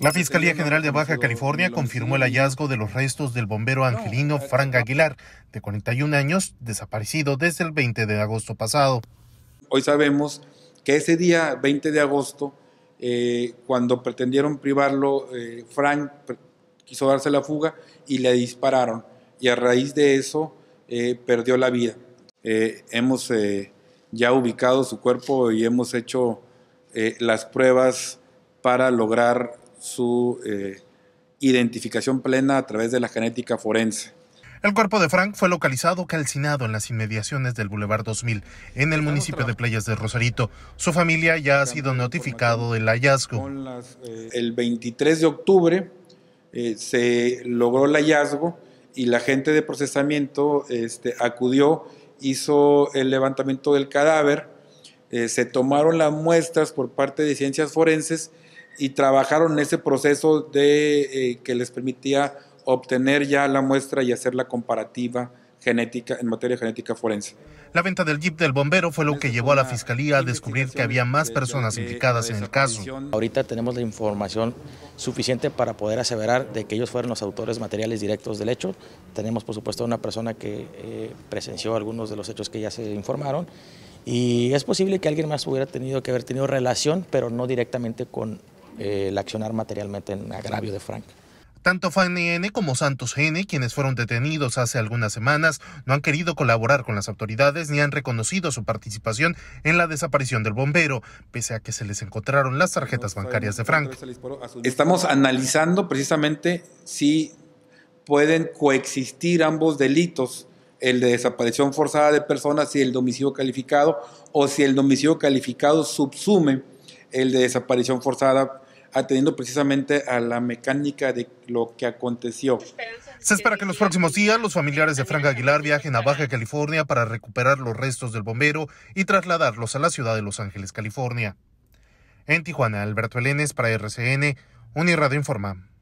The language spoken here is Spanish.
La Fiscalía General de Baja California confirmó el hallazgo de los restos del bombero angelino Frank Aguilar, de 41 años, desaparecido desde el 20 de agosto pasado. Hoy sabemos que ese día, 20 de agosto, eh, cuando pretendieron privarlo, eh, Frank quiso darse la fuga y le dispararon. Y a raíz de eso eh, perdió la vida. hemos ya ubicado su cuerpo y hemos hecho las pruebas para lograr su eh, identificación plena a través de la genética forense. El cuerpo de Frank fue localizado calcinado en las inmediaciones del Boulevard 2000, en el municipio de Playas de Rosarito. Su familia ya ha sido notificado del hallazgo. Eh, el 23 de octubre eh, se logró el hallazgo y la gente de procesamiento este, acudió, hizo el levantamiento del cadáver, se tomaron las muestras por parte de ciencias forenses y trabajaron ese proceso de, eh, que les permitía obtener ya la muestra y hacer la comparativa genética en materia genética forense. La venta del jeep del bombero fue lo que llevó a la fiscalía a descubrir que había más personas implicadas en el caso. Ahorita tenemos la información suficiente para poder aseverar de que ellos fueron los autores materiales directos del hecho. Tenemos, por supuesto, una persona que eh, presenció algunos de los hechos que ya se informaron y es posible que alguien más hubiera tenido que haber tenido relación, pero no directamente con el accionar materialmente en agravio de Frank. Tanto Fanny como Santos N, quienes fueron detenidos hace algunas semanas, no han querido colaborar con las autoridades ni han reconocido su participación en la desaparición del bombero, pese a que se les encontraron las tarjetas bancarias de Frank. Estamos analizando precisamente si pueden coexistir ambos delitos, el de desaparición forzada de personas y el domicilio calificado, o si el domicilio calificado subsume el de desaparición forzada atendiendo precisamente a la mecánica de lo que aconteció. Se espera que en los próximos días los familiares de Frank Aguilar viajen a Baja California para recuperar los restos del bombero y trasladarlos a la ciudad de Los Ángeles, California. En Tijuana, Alberto Elenes para RCN, Unirradio Informa.